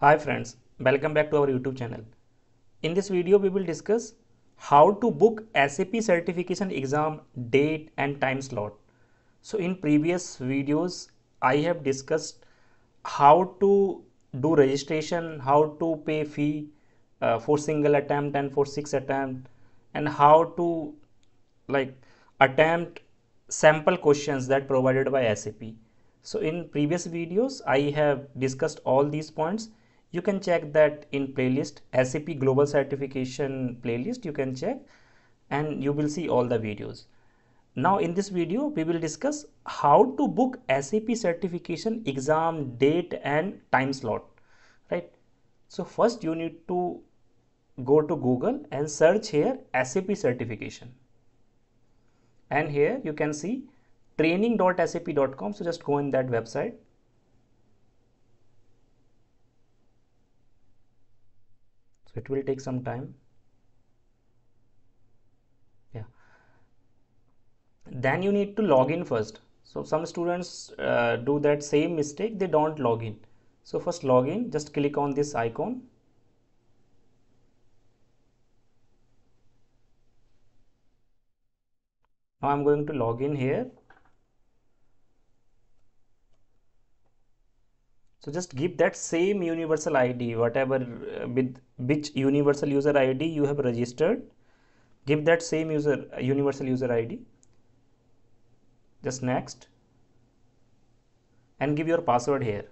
Hi friends, welcome back to our YouTube channel. In this video, we will discuss how to book SAP certification exam date and time slot. So in previous videos, I have discussed how to do registration, how to pay fee uh, for single attempt and for six attempt and how to like attempt sample questions that provided by SAP. So in previous videos, I have discussed all these points you can check that in playlist SAP global certification playlist you can check and you will see all the videos now in this video we will discuss how to book SAP certification exam date and time slot right so first you need to go to Google and search here SAP certification and here you can see training.sap.com so just go in that website so it will take some time yeah then you need to log in first so some students uh, do that same mistake they don't log in so first login just click on this icon now i'm going to log in here so just give that same universal id whatever uh, with which universal user id you have registered give that same user uh, universal user id just next and give your password here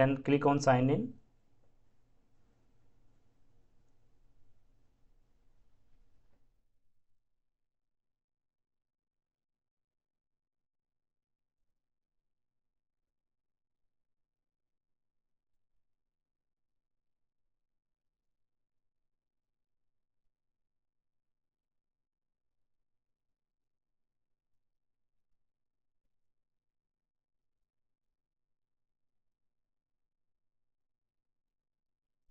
then click on sign in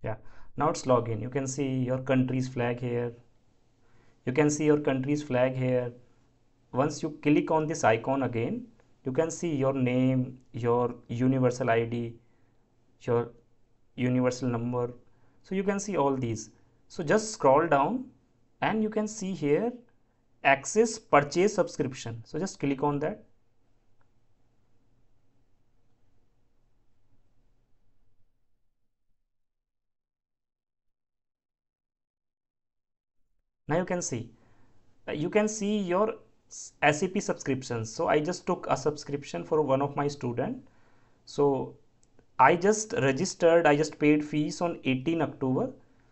yeah now it's login you can see your country's flag here you can see your country's flag here once you click on this icon again you can see your name your universal id your universal number so you can see all these so just scroll down and you can see here access purchase subscription so just click on that now you can see uh, you can see your SAP subscriptions so I just took a subscription for one of my student so I just registered I just paid fees on 18 October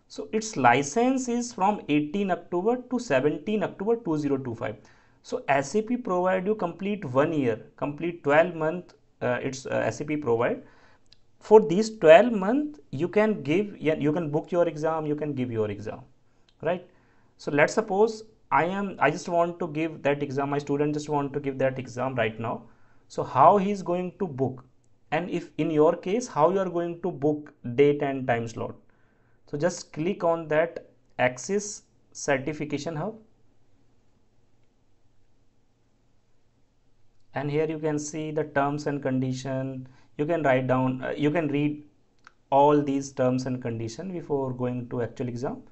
so its license is from 18 October to 17 October 2025 so SAP provide you complete one year complete 12 month uh, it's uh, SAP provide for these 12 month you can give you can book your exam you can give your exam right so let's suppose i am i just want to give that exam my student just want to give that exam right now so how he is going to book and if in your case how you are going to book date and time slot so just click on that access certification hub and here you can see the terms and condition you can write down uh, you can read all these terms and condition before going to actual exam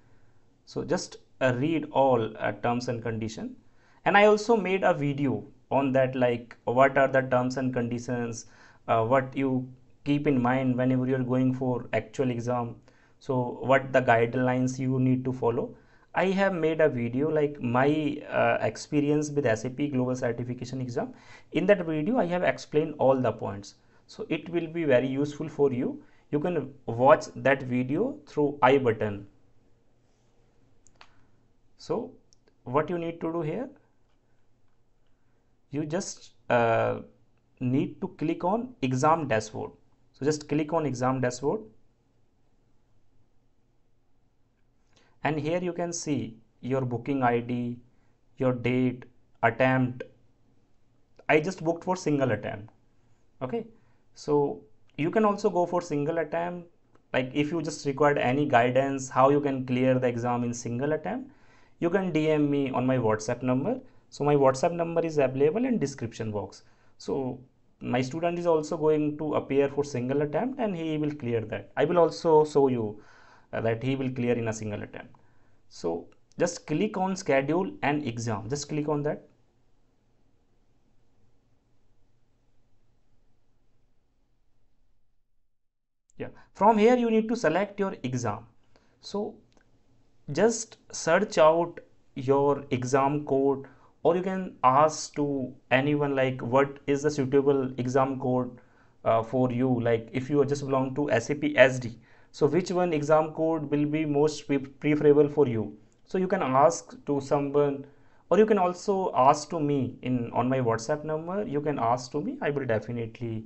so just uh, read all uh, terms and condition and I also made a video on that like what are the terms and conditions uh, what you keep in mind whenever you're going for actual exam so what the guidelines you need to follow i have made a video like my uh, experience with sap global certification exam in that video i have explained all the points so it will be very useful for you you can watch that video through i button so what you need to do here? You just uh, need to click on exam dashboard. So just click on exam dashboard. And here you can see your booking ID, your date, attempt. I just booked for single attempt. Okay. So you can also go for single attempt. Like if you just required any guidance, how you can clear the exam in single attempt you can DM me on my WhatsApp number. So my WhatsApp number is available in description box. So my student is also going to appear for single attempt and he will clear that. I will also show you uh, that he will clear in a single attempt. So just click on schedule and exam. Just click on that. Yeah. From here you need to select your exam. So just search out your exam code or you can ask to anyone like what is the suitable exam code uh, for you like if you just belong to SAP SD so which one exam code will be most preferable for you so you can ask to someone or you can also ask to me in on my whatsapp number you can ask to me i will definitely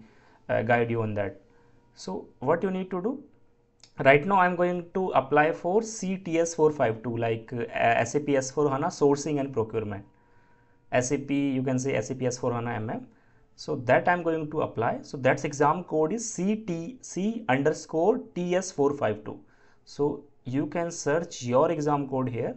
uh, guide you on that so what you need to do right now i'm going to apply for cts452 like uh, sap s4 hana sourcing and procurement sap you can say sap s4 hana mm so that i'm going to apply so that's exam code is ctc underscore ts452 so you can search your exam code here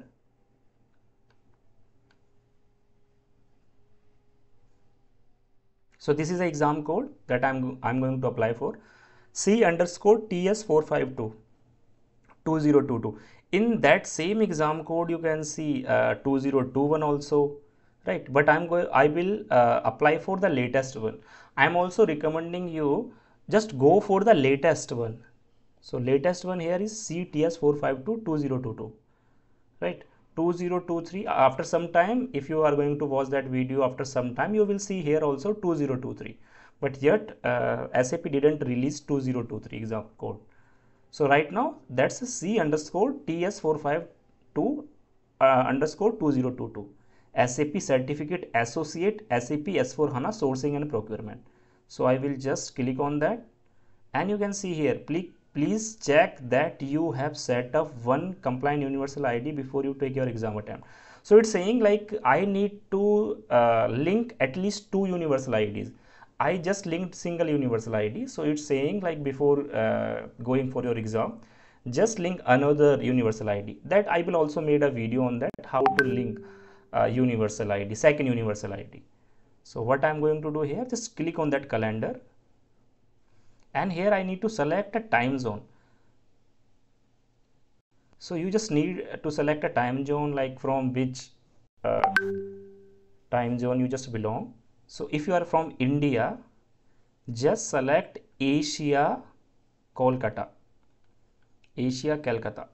so this is the exam code that i'm i'm going to apply for C underscore TS452 2022. In that same exam code, you can see uh, 2021 also, right? But I'm going, I will uh, apply for the latest one. I'm also recommending you just go for the latest one. So latest one here is CTS452 2022, right? 2023 after some time if you are going to watch that video after some time you will see here also 2023 but yet uh, SAP didn't release 2023 exam code. So right now that's a C underscore TS452 uh, underscore 2022 SAP certificate associate SAP S4 HANA sourcing and procurement. So I will just click on that and you can see here please, please check that you have set up one compliant universal ID before you take your exam attempt. So it's saying like I need to uh, link at least two universal IDs I just linked single universal ID. So it's saying like before uh, going for your exam, just link another universal ID. That I will also made a video on that how to link uh, universal ID, second universal ID. So what I'm going to do here, just click on that calendar and here I need to select a time zone. So you just need to select a time zone like from which uh, time zone you just belong so, if you are from India, just select Asia Kolkata, Asia Calcutta.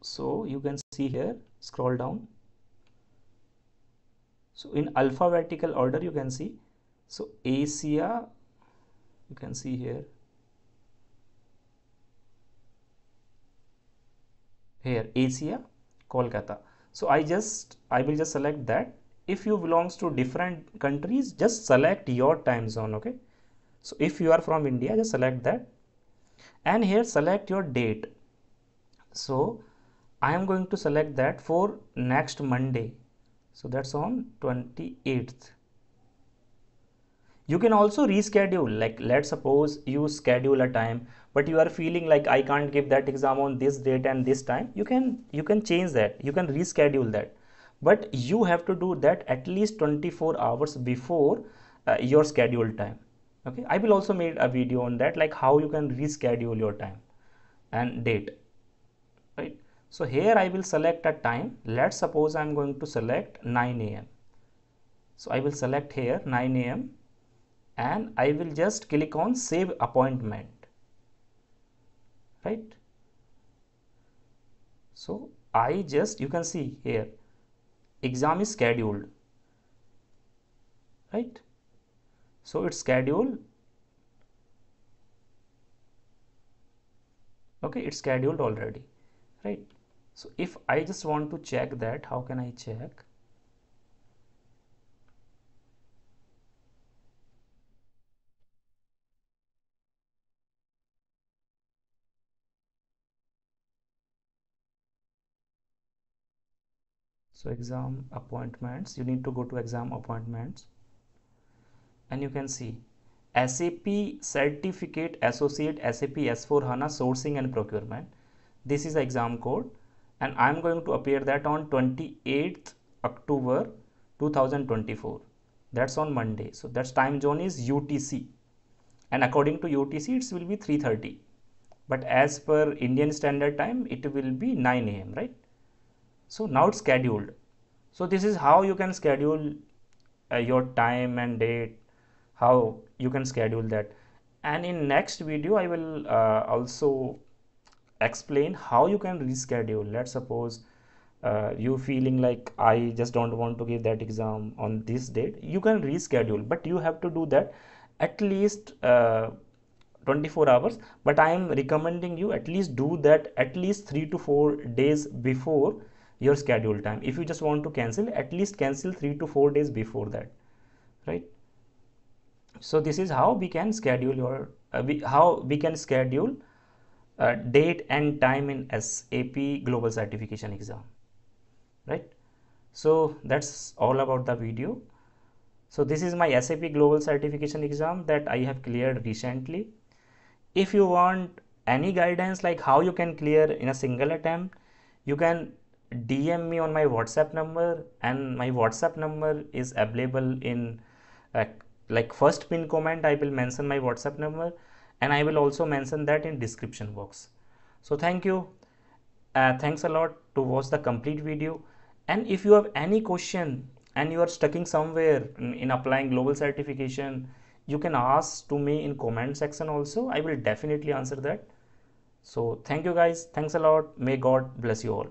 So, you can see here, scroll down. So, in alphabetical order, you can see. So, Asia, you can see here. Here, Asia Kolkata. So, I just, I will just select that if you belongs to different countries just select your time zone okay so if you are from india just select that and here select your date so i am going to select that for next monday so that's on 28th you can also reschedule like let's suppose you schedule a time but you are feeling like i can't give that exam on this date and this time you can you can change that you can reschedule that but you have to do that at least 24 hours before uh, your scheduled time okay i will also make a video on that like how you can reschedule your time and date right so here i will select a time let's suppose i'm going to select 9 a.m so i will select here 9 a.m and i will just click on save appointment right so i just you can see here exam is scheduled right so it's scheduled okay it's scheduled already right so if i just want to check that how can i check so exam appointments you need to go to exam appointments and you can see SAP certificate associate SAP S4 HANA sourcing and procurement this is the exam code and I'm going to appear that on 28th October 2024 that's on Monday so that's time zone is UTC and according to UTC it will be 3:30 but as per Indian standard time it will be 9 a.m. right so now it's scheduled so this is how you can schedule uh, your time and date how you can schedule that and in next video i will uh, also explain how you can reschedule let's suppose uh, you feeling like i just don't want to give that exam on this date you can reschedule but you have to do that at least uh, 24 hours but i am recommending you at least do that at least 3 to 4 days before your schedule time if you just want to cancel at least cancel three to four days before that right so this is how we can schedule your uh, we, how we can schedule uh, date and time in sap global certification exam right so that's all about the video so this is my sap global certification exam that i have cleared recently if you want any guidance like how you can clear in a single attempt you can DM me on my WhatsApp number and my WhatsApp number is available in uh, like first pin comment I will mention my WhatsApp number and I will also mention that in description box. So thank you. Uh, thanks a lot to watch the complete video and if you have any question and you are stucking somewhere in, in applying global certification you can ask to me in comment section also I will definitely answer that. So thank you guys. Thanks a lot. May God bless you all.